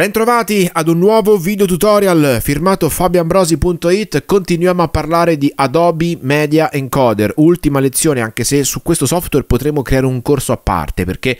Bentrovati ad un nuovo video tutorial firmato fabioambrosi.it Continuiamo a parlare di Adobe Media Encoder Ultima lezione anche se su questo software potremo creare un corso a parte Perché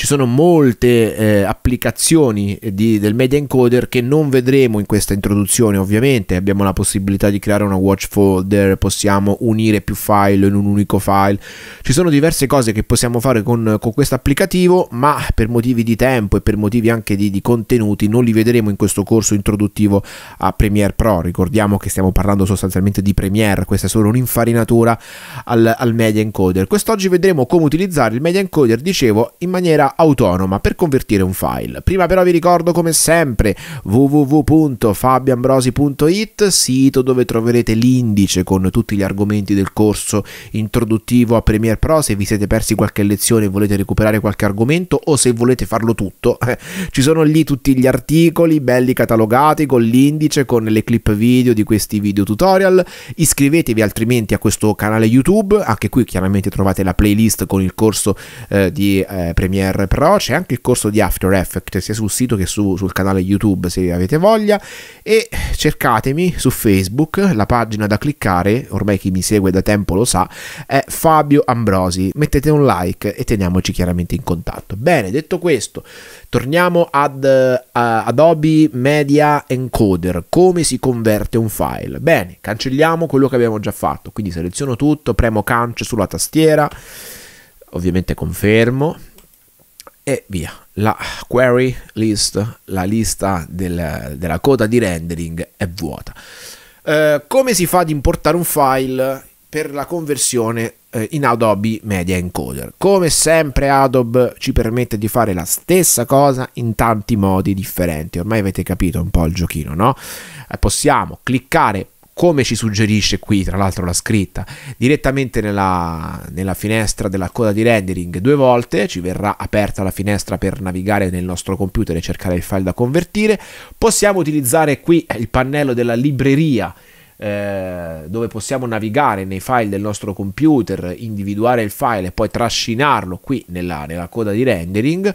ci sono molte eh, applicazioni eh, di, del media encoder che non vedremo in questa introduzione ovviamente abbiamo la possibilità di creare una watch folder possiamo unire più file in un unico file ci sono diverse cose che possiamo fare con, con questo applicativo ma per motivi di tempo e per motivi anche di, di contenuti non li vedremo in questo corso introduttivo a Premiere Pro ricordiamo che stiamo parlando sostanzialmente di Premiere questa è solo un'infarinatura al, al media encoder quest'oggi vedremo come utilizzare il media encoder dicevo in maniera autonoma per convertire un file. Prima però vi ricordo come sempre www.fabianbrosi.it, sito dove troverete l'indice con tutti gli argomenti del corso introduttivo a Premiere Pro, se vi siete persi qualche lezione e volete recuperare qualche argomento o se volete farlo tutto, ci sono lì tutti gli articoli belli catalogati con l'indice, con le clip video di questi video tutorial. Iscrivetevi altrimenti a questo canale YouTube, anche qui chiaramente trovate la playlist con il corso eh, di eh, Premiere Premiere, Pro, c'è anche il corso di After Effects sia sul sito che su, sul canale YouTube se avete voglia e cercatemi su Facebook, la pagina da cliccare, ormai chi mi segue da tempo lo sa, è Fabio Ambrosi, mettete un like e teniamoci chiaramente in contatto. Bene, detto questo, torniamo ad uh, Adobe Media Encoder, come si converte un file. Bene, cancelliamo quello che abbiamo già fatto, quindi seleziono tutto, premo canc sulla tastiera, ovviamente confermo, e via. La query list, la lista del, della coda di rendering è vuota. Eh, come si fa ad importare un file per la conversione eh, in Adobe Media Encoder? Come sempre Adobe ci permette di fare la stessa cosa in tanti modi differenti. Ormai avete capito un po' il giochino, no? Eh, possiamo cliccare come ci suggerisce qui tra l'altro la scritta, direttamente nella, nella, finestra della coda di rendering due volte, ci verrà aperta la finestra per navigare nel nostro computer e cercare il file da convertire, possiamo utilizzare qui il pannello della libreria eh, dove possiamo navigare nei file del nostro computer, individuare il file e poi trascinarlo qui nella, nella coda di rendering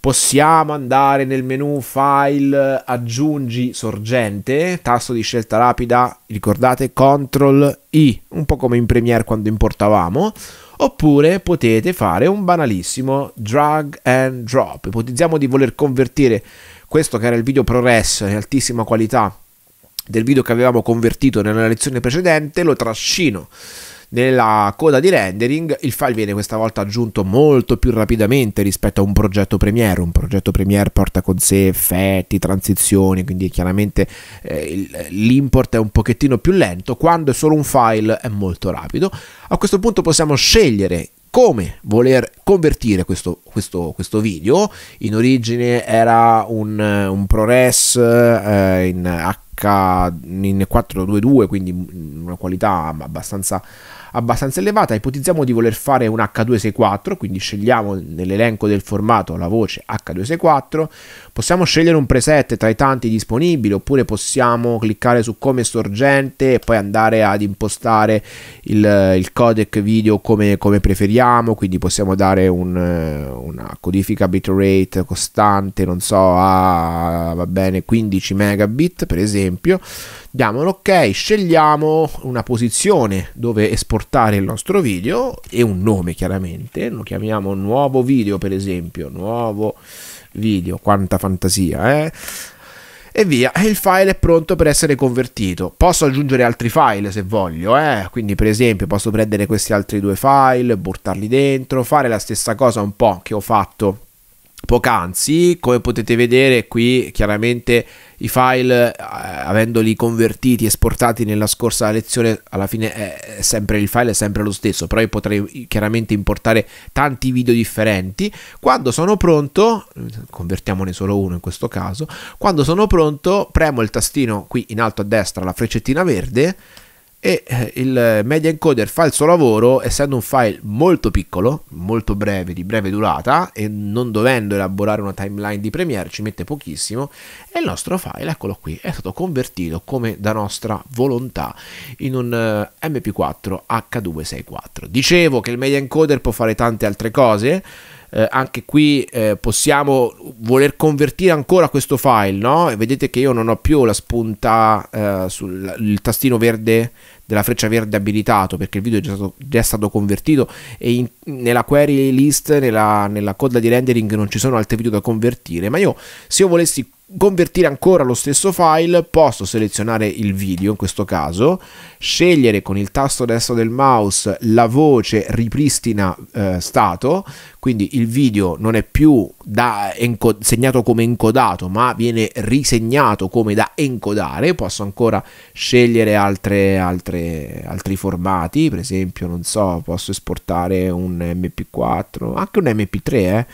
Possiamo andare nel menu file, aggiungi sorgente, tasto di scelta rapida, ricordate CTRL I, un po' come in Premiere quando importavamo, oppure potete fare un banalissimo drag and drop. Ipotizziamo di voler convertire questo che era il video ProRes in altissima qualità del video che avevamo convertito nella lezione precedente, lo trascino nella coda di rendering il file viene questa volta aggiunto molto più rapidamente rispetto a un progetto Premiere. Un progetto Premiere porta con sé effetti, transizioni, quindi chiaramente eh, l'import è un pochettino più lento. Quando è solo un file è molto rapido. A questo punto possiamo scegliere come voler convertire questo, questo, questo, video. In origine era un, un ProRes eh, in H in 422, quindi una qualità abbastanza abbastanza elevata, ipotizziamo di voler fare un H264, quindi scegliamo nell'elenco del formato la voce H264, possiamo scegliere un preset tra i tanti disponibili oppure possiamo cliccare su come sorgente e poi andare ad impostare il, il codec video come, come, preferiamo, quindi possiamo dare un, una codifica bitrate costante, non so, a va bene 15 megabit per esempio diamo un ok, scegliamo una posizione dove esportare il nostro video e un nome chiaramente, lo chiamiamo nuovo video per esempio, nuovo video, quanta fantasia, eh? e via, il file è pronto per essere convertito. Posso aggiungere altri file se voglio, eh? quindi per esempio posso prendere questi altri due file, buttarli dentro, fare la stessa cosa un po' che ho fatto Poc'anzi, come potete vedere qui, chiaramente i file, eh, avendoli convertiti, esportati nella scorsa lezione, alla fine è, sempre, il file è sempre lo stesso, però io potrei chiaramente importare tanti video differenti. Quando sono pronto, convertiamone solo uno in questo caso, quando sono pronto premo il tastino qui in alto a destra, la freccettina verde, e eh, il media encoder fa il suo lavoro essendo un file molto piccolo, molto breve, di breve durata e non dovendo elaborare una timeline di Premiere ci mette pochissimo e il nostro file, eccolo qui, è stato convertito come da nostra volontà in un eh, MP4 H264. Dicevo che il media encoder può fare tante altre cose, eh, anche qui eh, possiamo voler convertire ancora questo file, no? E vedete che io non ho più la spunta eh, sul tastino verde della freccia verde abilitato perché il video è già stato, già stato convertito e in, nella query list, nella, nella coda di rendering non ci sono altri video da convertire, ma io se io volessi convertire ancora lo stesso file posso selezionare il video in questo caso scegliere con il tasto destro del mouse la voce ripristina eh, stato quindi il video non è più da segnato come encodato ma viene risegnato come da encodare posso ancora scegliere altre, altre altre, altri formati, per esempio, non so, posso esportare un MP4, anche un MP3, eh.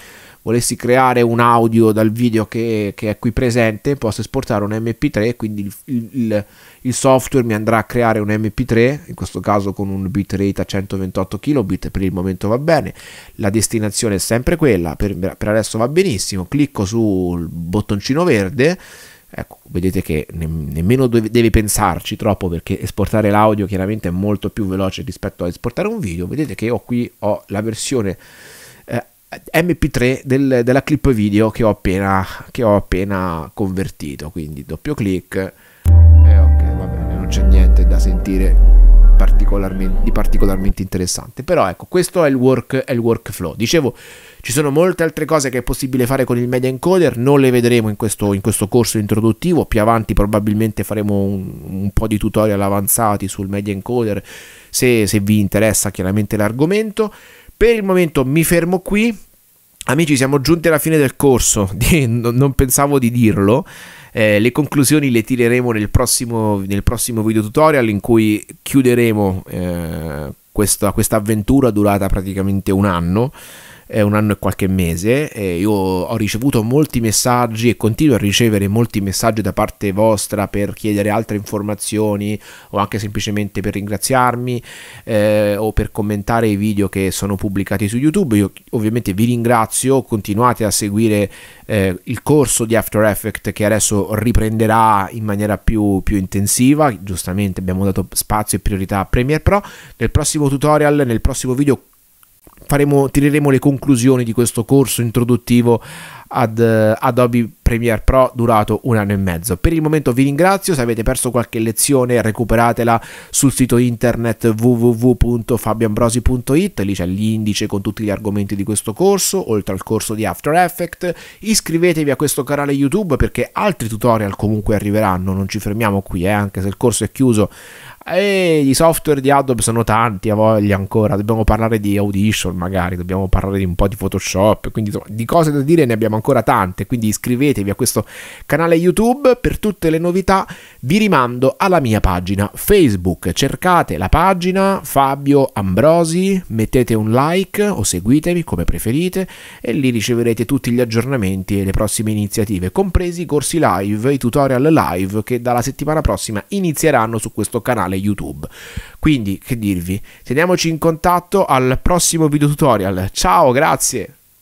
Volessi creare un audio dal video che, che è qui presente, posso esportare un MP3, quindi il, il, il, software mi andrà a creare un MP3, in questo caso con un bitrate a 128 kilobit, per il momento va bene, la destinazione è sempre quella, per, per adesso va benissimo, clicco sul bottoncino verde, Ecco, vedete che ne nemmeno deve pensarci troppo perché esportare l'audio chiaramente è molto più veloce rispetto a esportare un video. Vedete che io qui ho la versione eh, MP3 del, della clip video che ho, appena, che ho appena convertito, quindi doppio clic e eh, ok, va bene, non c'è niente da sentire particolarmente, di particolarmente interessante. Però ecco, questo è il, work, è il workflow. Dicevo, ci sono molte altre cose che è possibile fare con il media encoder, non le vedremo in questo, in questo corso introduttivo, più avanti probabilmente faremo un, un, po' di tutorial avanzati sul media encoder se, se vi interessa chiaramente l'argomento. Per il momento mi fermo qui. Amici, siamo giunti alla fine del corso, non pensavo di dirlo, eh, le conclusioni le tireremo nel prossimo, nel prossimo video tutorial in cui chiuderemo eh, questa, questa avventura durata praticamente un anno eh, un anno e qualche mese. Eh, io ho ricevuto molti messaggi e continuo a ricevere molti messaggi da parte vostra per chiedere altre informazioni o anche semplicemente per ringraziarmi eh, o per commentare i video che sono pubblicati su YouTube. Io ovviamente vi ringrazio, continuate a seguire eh, il corso di After Effects che adesso riprenderà in maniera più, più intensiva. Giustamente abbiamo dato spazio e priorità a Premiere Pro. Nel prossimo tutorial, nel prossimo video faremo, tireremo le conclusioni di questo corso introduttivo ad eh, Adobe Premiere Pro durato un anno e mezzo. Per il momento vi ringrazio, se avete perso qualche lezione recuperatela sul sito internet www.fabianbrosi.it, lì c'è l'indice con tutti gli argomenti di questo corso, oltre al corso di After Effects. Iscrivetevi a questo canale YouTube perché altri tutorial comunque arriveranno, non ci fermiamo qui, eh, anche se il corso è chiuso e i software di Adobe sono tanti, a voglia ancora. Dobbiamo parlare di Audition, magari, dobbiamo parlare di un po' di Photoshop. Quindi insomma, di cose da dire ne abbiamo siamo ancora tante, quindi iscrivetevi a questo canale YouTube per tutte le novità. Vi rimando alla mia pagina Facebook, cercate la pagina Fabio Ambrosi, mettete un like o seguitemi come preferite e lì riceverete tutti gli aggiornamenti e le prossime iniziative, compresi i corsi live, i tutorial live che dalla settimana prossima inizieranno su questo canale YouTube. Quindi che dirvi, teniamoci in contatto al prossimo video tutorial. Ciao, grazie!